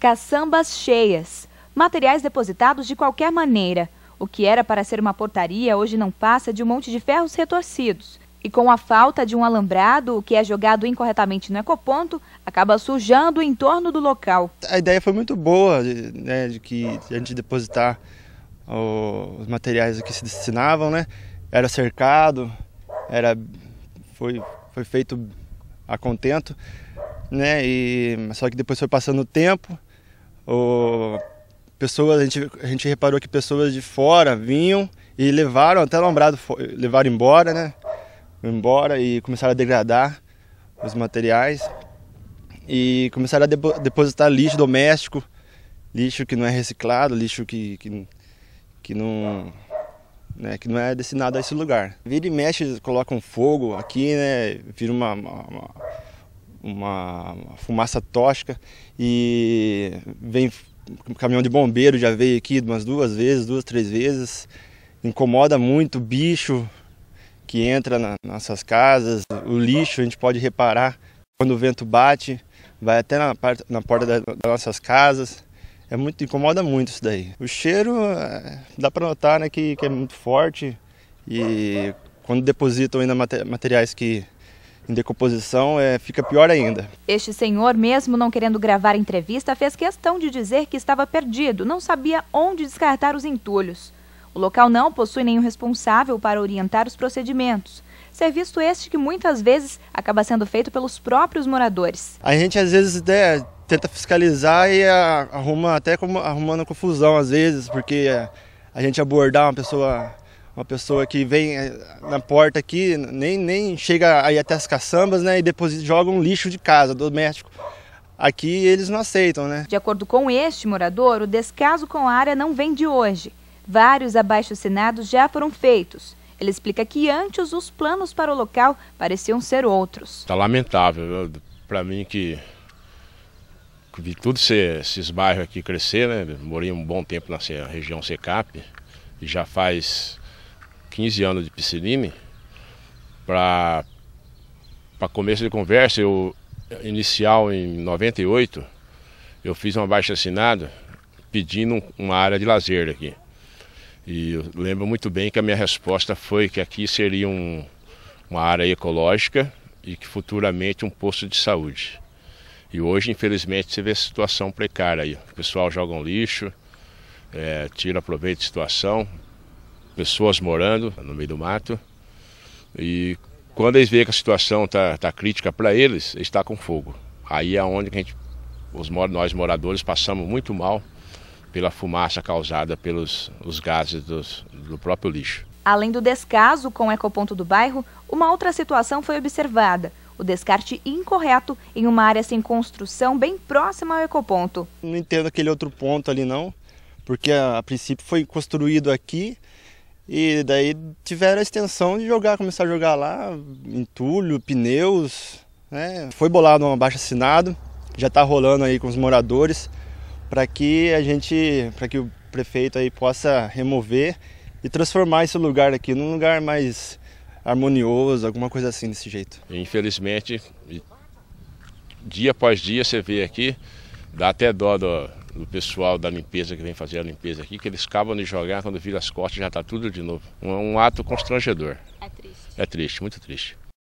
caçambas cheias, materiais depositados de qualquer maneira. O que era para ser uma portaria hoje não passa de um monte de ferros retorcidos. E com a falta de um alambrado, o que é jogado incorretamente no ecoponto acaba sujando o entorno do local. A ideia foi muito boa, né, de que a gente depositar os materiais que se destinavam, né? Era cercado, era foi foi feito a contento, né? E só que depois foi passando o tempo, o, pessoas, a gente, a gente reparou que pessoas de fora vinham e levaram até Lombrado, levaram embora, né? Embora e começaram a degradar os materiais e começaram a depo depositar lixo doméstico, lixo que não é reciclado, lixo que, que, que não. Né, que não é destinado a esse lugar. Vira e mexe, colocam fogo aqui, né? Vira uma, uma uma fumaça tóxica e vem caminhão de bombeiro já veio aqui umas duas vezes, duas, três vezes. Incomoda muito o bicho que entra nas nossas casas, o lixo a gente pode reparar quando o vento bate, vai até na, parte, na porta das nossas casas. É muito, incomoda muito isso daí. O cheiro é, dá para notar né, que, que é muito forte e quando depositam ainda materiais que em decomposição, é, fica pior ainda. Este senhor, mesmo não querendo gravar entrevista, fez questão de dizer que estava perdido, não sabia onde descartar os entulhos. O local não possui nenhum responsável para orientar os procedimentos. Serviço este que muitas vezes acaba sendo feito pelos próprios moradores. A gente às vezes né, tenta fiscalizar e é, arruma até como, arrumando confusão às vezes, porque é, a gente abordar uma pessoa uma pessoa que vem eh, na porta aqui, nem, nem chega aí até as caçambas, né? E depois joga um lixo de casa, doméstico. Aqui eles não aceitam, né? De acordo com este morador, o descaso com a área não vem de hoje. Vários abaixo-assinados já foram feitos. Ele explica que antes os planos para o local pareciam ser outros. Está lamentável. Para mim que vi tudo esses bairros aqui crescer, né? Morei um bom tempo na região Secap e já faz 15 anos de piscinine, para começo de conversa, eu inicial em 98, eu fiz uma baixa assinada pedindo uma área de lazer aqui. E eu lembro muito bem que a minha resposta foi que aqui seria um, uma área ecológica e que futuramente um posto de saúde. E hoje, infelizmente, você vê a situação precária aí. O pessoal joga um lixo, é, tira proveito de situação, pessoas morando no meio do mato. E quando eles veem que a situação está tá crítica para eles, está com fogo. Aí é onde a gente, os, nós moradores passamos muito mal pela fumaça causada pelos os gases dos, do próprio lixo. Além do descaso com o ecoponto do bairro, uma outra situação foi observada: o descarte incorreto em uma área sem construção bem próxima ao ecoponto. Não entendo aquele outro ponto ali não, porque a, a princípio foi construído aqui e daí tiveram a extensão de jogar, começar a jogar lá, entulho, pneus, né? Foi bolado um abaixo assinado, já está rolando aí com os moradores, para que a gente, para que o prefeito aí possa remover e transformar esse lugar aqui num lugar mais harmonioso, alguma coisa assim desse jeito. Infelizmente, dia após dia você vê aqui, dá até dó do, do pessoal da limpeza que vem fazer a limpeza aqui, que eles acabam de jogar, quando vira as costas já está tudo de novo. Um, um ato constrangedor. É triste. É triste, muito triste.